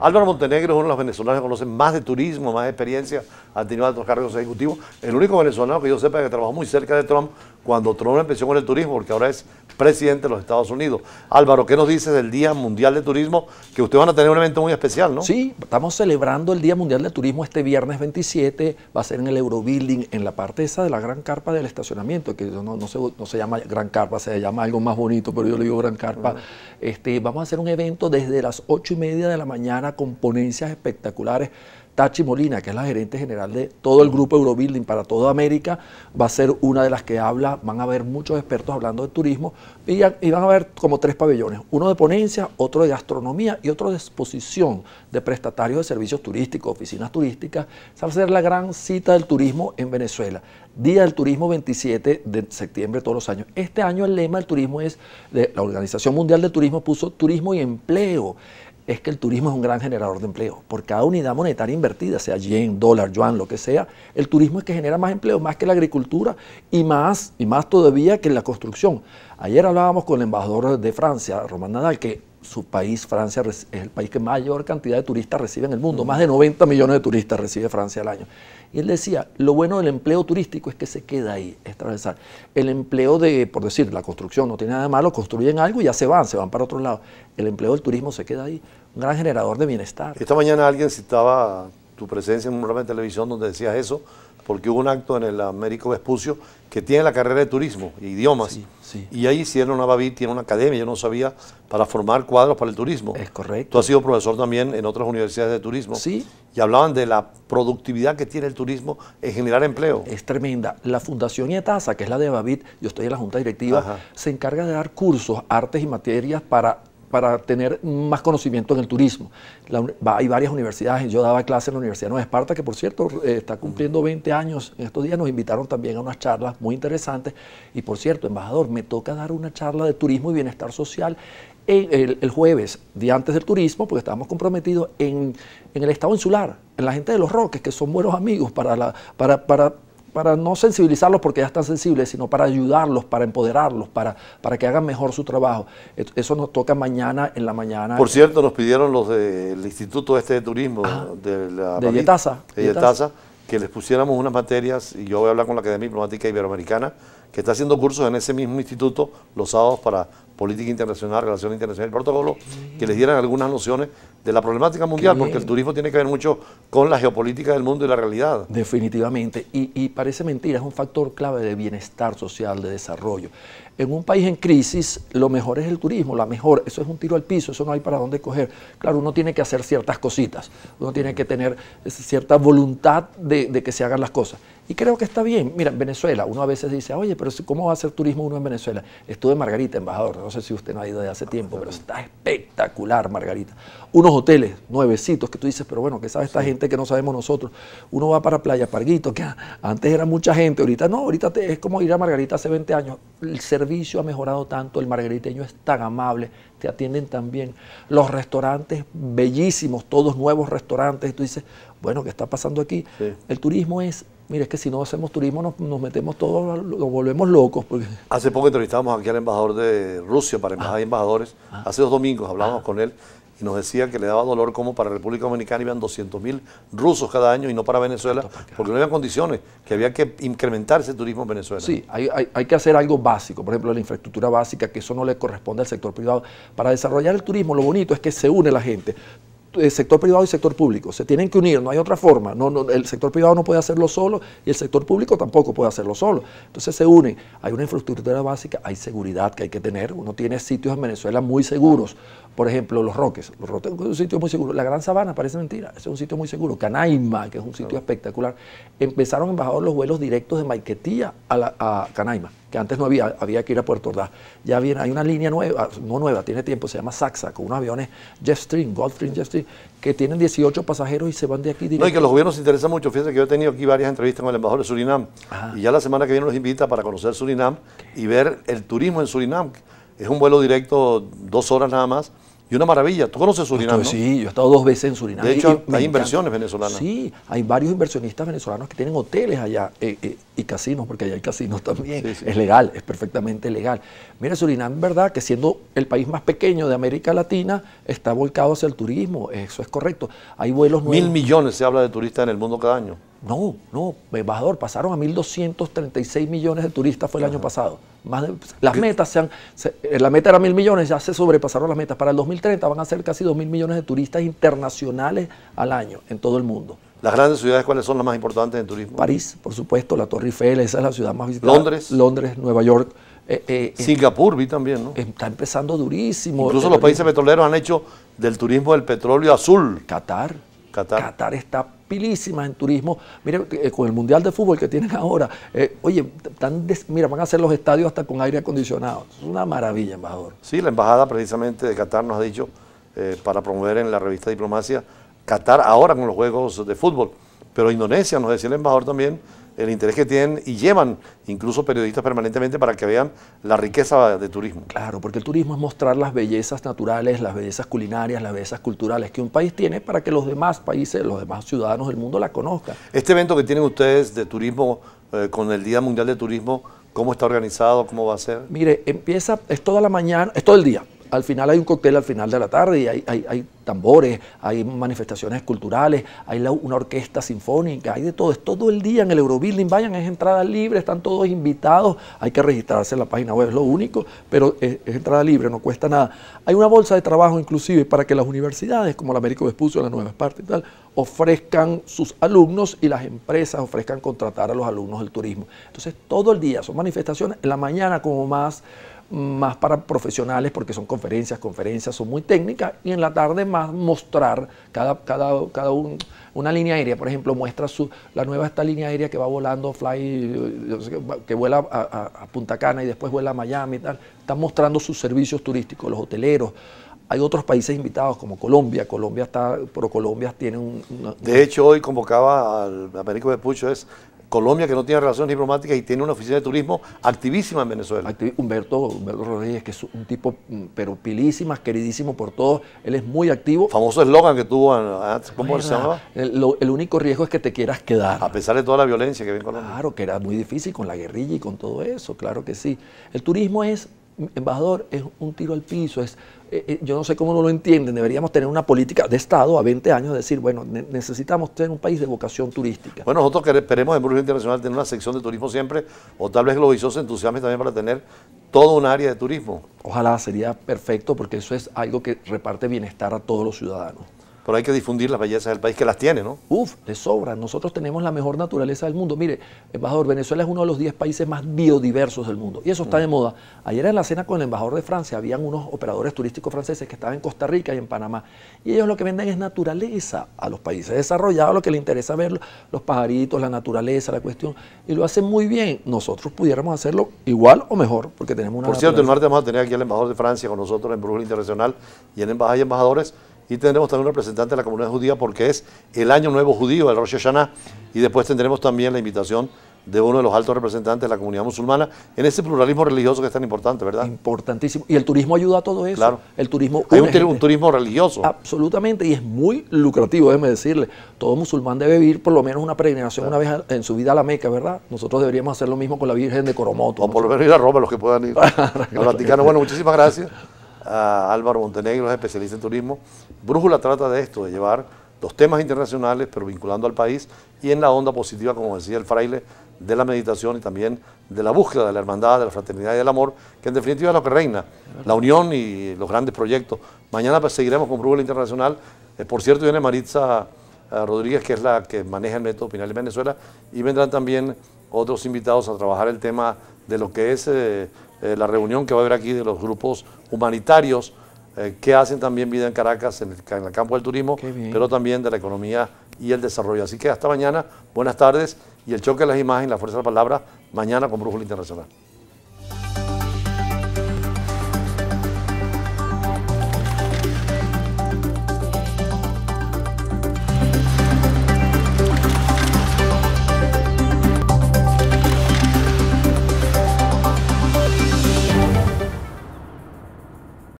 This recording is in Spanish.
Álvaro Montenegro es uno de los venezolanos que conoce más de turismo, más de experiencia, ha tenido altos cargos ejecutivos. El único venezolano que yo sepa que trabajó muy cerca de Trump cuando la empezó con el turismo, porque ahora es presidente de los Estados Unidos. Álvaro, ¿qué nos dice del Día Mundial de Turismo? Que ustedes van a tener un evento muy especial, ¿no? Sí, estamos celebrando el Día Mundial de Turismo este viernes 27, va a ser en el Eurobuilding, en la parte esa de la gran carpa del estacionamiento, que no, se, llama gran carpa, se llama algo más bonito, pero yo le digo gran carpa. este, vamos a hacer un evento desde las 8 y media de la mañana con ponencias espectaculares Tachi Molina, que es la gerente general de todo el grupo Eurobuilding para toda América, va a ser una de las que habla, van a haber muchos expertos hablando de turismo y, van a haber como tres pabellones, uno de ponencia, otro de gastronomía y otro de exposición de prestatarios de servicios turísticos, oficinas turísticas. Esa va a ser la gran cita del turismo en Venezuela. Día del Turismo 27 de septiembre todos los años. Este año el lema del turismo es, la Organización Mundial de Turismo puso turismo y empleo es que el turismo es un gran generador de empleo. Por cada unidad monetaria invertida, sea yen, dólar, yuan, lo que sea, el turismo es que genera más empleo, más que la agricultura y más, y más todavía que la construcción. Ayer hablábamos con el embajador de Francia, Román Nadal, que su país, Francia, es el país que mayor cantidad de turistas recibe en el mundo. Más de 90 millones de turistas recibe Francia al año. Y él decía, lo bueno del empleo turístico es que se queda ahí, es transversal. El empleo de, por decir, la construcción no tiene nada de malo, construyen algo y ya se van, se van para otro lado. El empleo del turismo se queda ahí, un gran generador de bienestar. Esta mañana alguien citaba tu presencia en un programa de televisión donde decías eso, porque hubo un acto en el Américo Vespucio que tiene la carrera de turismo e idiomas. Y ahí hicieron, una Bavit, tiene una academia, yo no sabía, para formar cuadros para el turismo. Es correcto. Tú has sido profesor también en otras universidades de turismo. Sí. Y hablaban de la productividad que tiene el turismo en generar empleo. Es tremenda. La Fundación IATASA, que es la de Babit, yo estoy en la junta directiva, se encarga de dar cursos, artes y materias para para tener más conocimiento en el turismo. hay varias universidades, yo daba clase en la Universidad de Nueva Esparta, que por cierto eh, está cumpliendo 20 años en estos días, nos invitaron también a unas charlas muy interesantes. Y por cierto, embajador, me toca dar una charla de turismo y bienestar social el, jueves, día antes del turismo, porque estábamos comprometidos en, en, el estado insular, en la gente de los Roques, que son buenos amigos para, la, para, para para no sensibilizarlos porque ya están sensibles, sino para ayudarlos, para empoderarlos, para, para que hagan mejor su trabajo. E-, eso nos toca mañana en la mañana. Por cierto, nos pidieron los del Instituto Este de Turismo ah, de la de de que les pusiéramos unas materias, y yo voy a hablar con la Academia Diplomática Iberoamericana, que está haciendo cursos en ese mismo instituto los sábados para política internacional, Relación Internacional y protocolo, que les dieran algunas nociones de la problemática mundial, porque el turismo tiene que ver mucho con la geopolítica del mundo y la realidad. Definitivamente, y, parece mentira, es un factor clave de bienestar social, de desarrollo. En un país en crisis, lo mejor es el turismo, la mejor, eso es un tiro al piso, eso no hay para dónde coger. Claro, uno tiene que hacer ciertas cositas, uno tiene que tener cierta voluntad de, que se hagan las cosas. Y creo que está bien. Mira, Venezuela, uno a veces dice, oye, pero ¿cómo va a ser turismo uno en Venezuela? Estuve en Margarita, embajador, no sé si usted no ha ido de hace tiempo, pero está espectacular Margarita. Uno hoteles nuevecitos que tú dices, pero bueno, ¿qué sabe esta gente que no sabemos nosotros? Uno va para Playa Parguito, que antes era mucha gente, ahorita no, ahorita es como ir a Margarita hace 20 años. El servicio ha mejorado tanto, el margariteño es tan amable, te atienden tan bien. Los restaurantes bellísimos, todos nuevos restaurantes, tú dices, bueno, ¿qué está pasando aquí? El turismo es Mire, es que si no hacemos turismo nos, metemos todos, nos volvemos locos. Porque... Hace poco entrevistamos aquí al embajador de Rusia para ah. embajadores. Ah. Hace dos domingos hablamos ah. con él y nos decía que le daba dolor como para República Dominicana iban 200.000 rusos cada año y no para Venezuela, porque no había condiciones, que había que incrementar ese turismo en Venezuela. Sí, hay, hay, que hacer algo básico, por ejemplo, la infraestructura básica, que eso no le corresponde al sector privado. Para desarrollar el turismo, lo bonito es que se une la gente. Eh, sector privado y sector público. Se tienen que unir, no hay otra forma. No, el sector privado no puede hacerlo solo y el sector público tampoco puede hacerlo solo. Entonces se unen. Hay una infraestructura básica, hay seguridad que hay que tener. Uno tiene sitios en Venezuela muy seguros. Por ejemplo, Los Roques. Los Roques es un sitio muy seguro. La Gran Sabana parece mentira. Es un sitio muy seguro. Canaima, que es un sitio espectacular. Empezaron a los vuelos directos de Maiquetía a, a Canaima que antes no había, había que ir a Puerto Ordaz. Ya viene, hay una línea nueva, no nueva, tiene tiempo, se llama Saxa, con unos aviones Jetstream, Goldstream Jetstream, que tienen 18 pasajeros y se van de aquí directo. No, y que los gobiernos se interesan mucho. Fíjense que yo he tenido aquí varias entrevistas con el embajador de Surinam. Y ya la semana que viene los invita para conocer Surinam y ver el turismo en Surinam. Es un vuelo directo, dos horas nada más, y una maravilla. ¿Tú conoces Surinam? Sí, yo he estado dos veces en Surinam. De hecho, hay inversiones venezolanas. Sí, hay varios inversionistas venezolanos que tienen hoteles allá eh, eh, y casinos, porque allá hay casinos también. Es legal, es perfectamente legal. Mira, Surinam, verdad, que siendo el país más pequeño de América Latina, está volcado hacia el turismo. Eso es correcto. Hay vuelos nuevos. Mil millones se habla de turistas en el mundo cada año. No, no, embajador, eh, pasaron a 1.236 millones de turistas fue el año pasado. las metas se han, eh, la meta era mil millones, ya se sobrepasaron las metas. Para el 2030 van a ser casi 2.000 millones de turistas internacionales al año en todo el mundo. ¿Las grandes ciudades cuáles son las más importantes en turismo? París, por supuesto, la Torre Eiffel, esa es la ciudad más visitada. Londres. Londres, Nueva York. Eh, Singapur, vi también, ¿no? Está empezando durísimo. Incluso los países petroleros han hecho del turismo del petróleo azul. Qatar. Qatar. Qatar está en turismo. mira, eh, con el Mundial de Fútbol que tienen ahora, eh, oye, tan mira, van a hacer los estadios hasta con aire acondicionado. Es una maravilla, embajador. Sí, la embajada precisamente de Qatar nos ha dicho, eh, para promover en la revista Diplomacia, Qatar ahora con los Juegos de Fútbol. Pero Indonesia, nos decía el embajador también, el interés que tienen y llevan incluso periodistas permanentemente para que vean la riqueza de turismo. Claro, porque el turismo es mostrar las bellezas naturales, las bellezas culinarias, las bellezas culturales que un país tiene para que los demás países, los demás ciudadanos del mundo la conozcan. Este evento que tienen ustedes de turismo eh, con el Día Mundial de Turismo, ¿cómo está organizado? ¿Cómo va a ser? Mire, empieza, es toda la mañana, es todo el día al final hay un cóctel al final de la tarde hay, tambores, hay manifestaciones culturales, hay una orquesta sinfónica, hay de todo. Es todo el día en el Eurobuilding. Vayan, es entrada libre, están todos invitados. Hay que registrarse en la página web, es lo único, pero es, entrada libre, no cuesta nada. Hay una bolsa de trabajo inclusive para que las universidades, como la América Vespucio, la Nueva Esparta y tal, ofrezcan sus alumnos y las empresas ofrezcan contratar a los alumnos del turismo. Entonces, todo el día son manifestaciones, en la mañana como más, más para profesionales, porque son conferencias, conferencias son muy técnicas, y en la tarde más mostrar cada, cada, cada una línea aérea, por ejemplo, muestra su, la nueva esta línea aérea que va volando, fly, que vuela a, a Punta Cana y después vuela a Miami y tal, están mostrando sus servicios turísticos, los hoteleros, hay otros países invitados como Colombia. Colombia está, pero Colombia tiene un... de hecho, hoy convocaba al Américo de Pucho, es Colombia que no tiene relaciones diplomáticas y tiene una oficina de turismo activísima en Venezuela. Humberto, Humberto Rodríguez, que es un tipo mm, perupilísima, queridísimo por todos, él es muy activo. Famoso eslogan que tuvo antes, ah, ¿cómo se llamaba? El, único riesgo es que te quieras quedar. A pesar de toda la violencia que viene Colombia. Claro, que era muy difícil con la guerrilla y con todo eso, claro que sí. El turismo es embajador, es un tiro al piso, es, eh, eh, yo no sé cómo no lo entienden, deberíamos tener una política de Estado a 20 años, de decir, bueno, necesitamos tener un país de vocación turística. Bueno, nosotros esperemos en Brujo Internacional tener una sección de turismo siempre, o tal vez Globizoso se entusiasme también para tener todo un área de turismo. Ojalá, sería perfecto, porque eso es algo que reparte bienestar a todos los ciudadanos pero hay que difundir las bellezas del país que las tiene, ¿no? Uf, de sobra. Nosotros tenemos la mejor naturaleza del mundo. Mire, embajador, Venezuela es uno de los 10 países más biodiversos del mundo. Y eso está de mm. moda. Ayer en la cena con el embajador de Francia habían unos operadores turísticos franceses que estaban en Costa Rica y en Panamá. Y ellos lo que venden es naturaleza a los países desarrollados, lo que les interesa ver los pajaritos, la naturaleza, la cuestión. Y lo hacen muy bien. Nosotros pudiéramos hacerlo igual o mejor, porque tenemos una... Por cierto, el martes vamos a tener aquí al embajador de Francia con nosotros en Bruselas Internacional y en Embajadas y Embajadores y tendremos también un representante de la comunidad judía porque es el Año Nuevo Judío, el Rosh Hashanah, y después tendremos también la invitación de uno de los altos representantes de la comunidad musulmana en ese pluralismo religioso que es tan importante, ¿verdad? Importantísimo. Y el turismo ayuda a todo eso. Claro. El turismo. Hay un, turismo religioso. Absolutamente, y es muy lucrativo, déjeme decirle. Todo musulmán debe vivir por lo menos una peregrinación una vez en su vida a la Meca, ¿verdad? Nosotros deberíamos hacer lo mismo con la Virgen de Coromoto. O por lo menos ir a Roma, los que puedan ir. al Vaticano. Bueno, muchísimas gracias. Álvaro Montenegro, es especialista en turismo. Brújula trata de esto, de llevar los temas internacionales, pero vinculando al país y en la onda positiva, como decía el fraile, de la meditación y también de la búsqueda de la hermandad, de la fraternidad y del amor, que en definitiva es lo que reina, la unión y los grandes proyectos. Mañana pues, seguiremos con Brújula Internacional. Eh, por cierto, viene Maritza eh, Rodríguez, que es la que maneja el método Pinal en Venezuela, y vendrán también otros invitados a trabajar el tema de lo que es eh, eh, la reunión que va a haber aquí de los grupos humanitarios eh, que hacen también vida en Caracas, en el, en el campo del turismo, pero también de la economía y el desarrollo. Así que hasta mañana, buenas tardes y el choque de las imágenes, la fuerza de la palabra, mañana con Brújula Internacional.